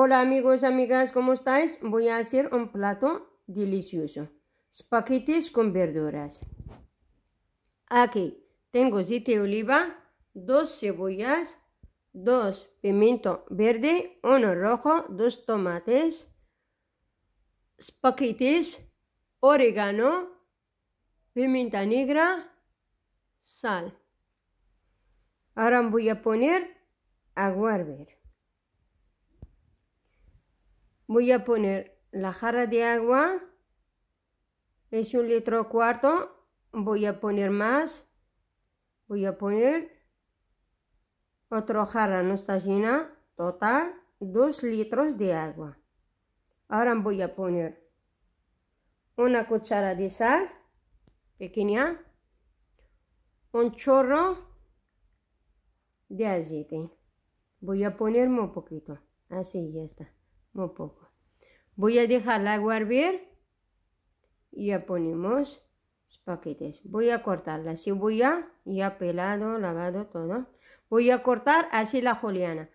Hola amigos, amigas, ¿cómo estáis? Voy a hacer un plato delicioso. Espaguetis con verduras. Aquí tengo aceite de oliva, dos cebollas, dos pimiento verde, uno rojo, dos tomates, espaguetis, orégano, pimienta negra, sal. Ahora voy a poner a voy a poner la jarra de agua es un litro cuarto voy a poner más voy a poner otra jarra no está llena total dos litros de agua ahora voy a poner una cuchara de sal pequeña un chorro de aceite voy a poner muy poquito así ya está poco. Voy a dejar la y ya ponemos los paquetes. Voy a cortar la cebolla, ya pelado, lavado, todo. Voy a cortar así la juliana.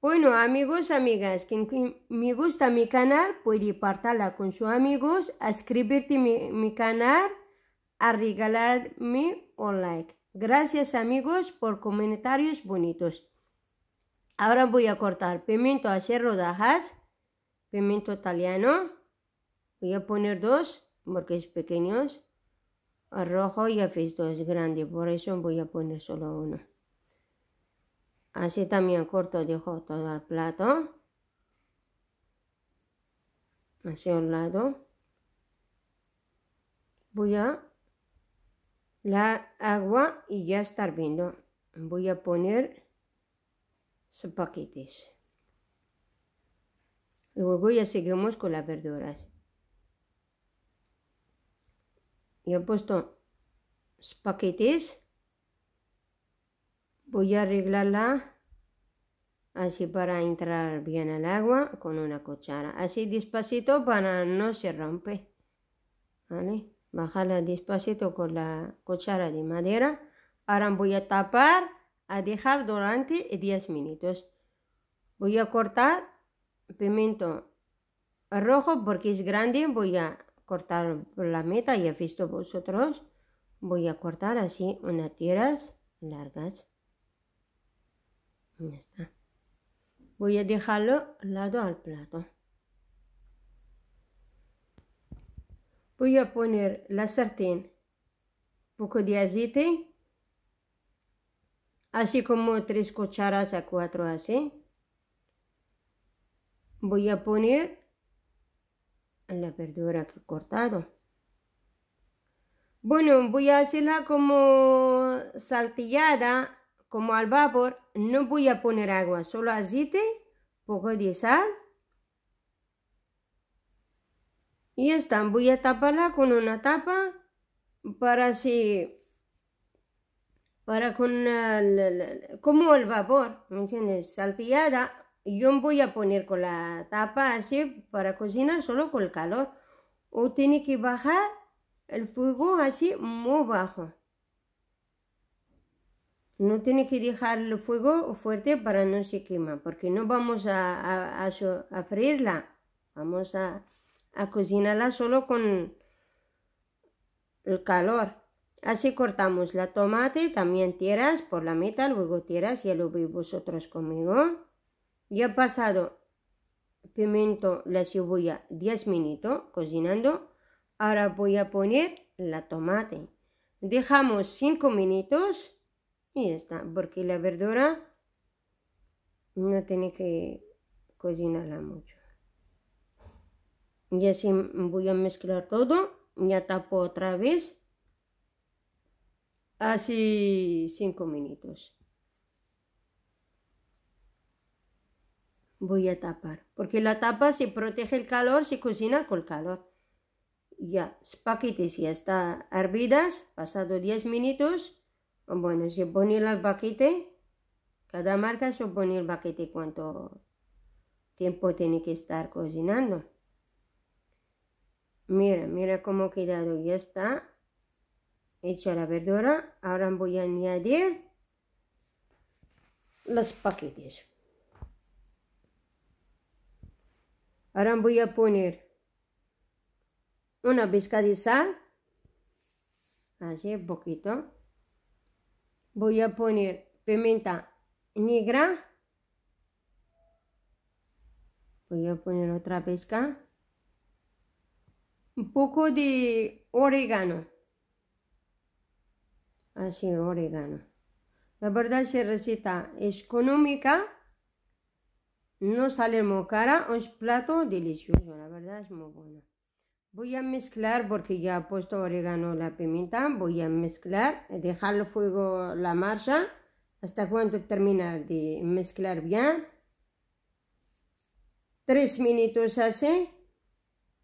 Bueno, amigos, amigas, quien, me gusta mi canal puede partarla con sus amigos, suscribirte mi, mi canal, a regalarme un like. Gracias amigos por comentarios bonitos. Ahora voy a cortar pimiento a hacer rodajas pimiento italiano, voy a poner dos, porque es pequeños, el rojo ya veis dos grande, por eso voy a poner solo uno. Así también corto, dejo todo el plato, hacia un lado. Voy a la agua y ya está hirviendo. Voy a poner sus paquetes. Luego ya seguimos con las verduras. Yo he puesto paquetes. Voy a arreglarla así para entrar bien al agua con una cuchara. Así despacito para no se rompe. ¿Vale? Bajarla despacito con la cuchara de madera. Ahora voy a tapar a dejar durante 10 minutos. Voy a cortar pimiento rojo porque es grande voy a cortar la meta ya visto vosotros voy a cortar así unas tiras largas voy a dejarlo lado al plato voy a poner la sartén poco de aceite así como tres cucharas a cuatro así voy a poner la verdura que he cortado. Bueno, voy a hacerla como saltillada, como al vapor. No voy a poner agua, solo aceite, poco de sal. Y ya está, voy a taparla con una tapa para así, para con como el vapor, ¿me entiendes? yo voy a poner con la tapa así para cocinar solo con el calor o tiene que bajar el fuego así muy bajo no tiene que dejar el fuego fuerte para no se quema porque no vamos a, a, a, vamos a, cocinarla solo con el calor así cortamos la tomate también tiras por la mitad luego tiras ya lo vi vosotros conmigo ya pasado pimiento, la cebolla 10 minutos cocinando. Ahora voy a poner la tomate. Dejamos 5 minutos y ya está, porque la verdura no tiene que cocinarla mucho. Y así voy a mezclar todo. Ya tapo otra vez. Así 5 minutos. voy a tapar, porque la tapa se protege el calor, se cocina con calor. Ya, paquetes ya está hervidas, pasado 10 minutos, bueno, se pone el paquete, cada marca se pone el paquete cuánto tiempo tiene que estar cocinando. Mira, mira cómo quedado, ya está hecha la verdura, ahora voy a añadir los paquetes. Ahora voy a poner una pizca de sal, así un poquito. Voy a poner pimienta negra. Voy a poner otra pizca. Un poco de orégano. Así, orégano. La verdad, esa receta es económica no sale muy cara, es plato delicioso, la verdad es muy bueno. Voy a mezclar porque ya he puesto orégano la pimienta, voy a mezclar, dejar el fuego la marcha hasta cuando terminar de mezclar bien. Tres minutos hace,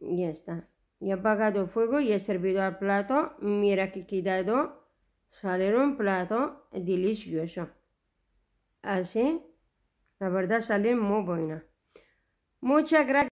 ya está. Ya apagado el fuego y he servido al plato. Mira que quedado, sale un plato delicioso. Así. La verdad salió muy buena. Muchas gracias.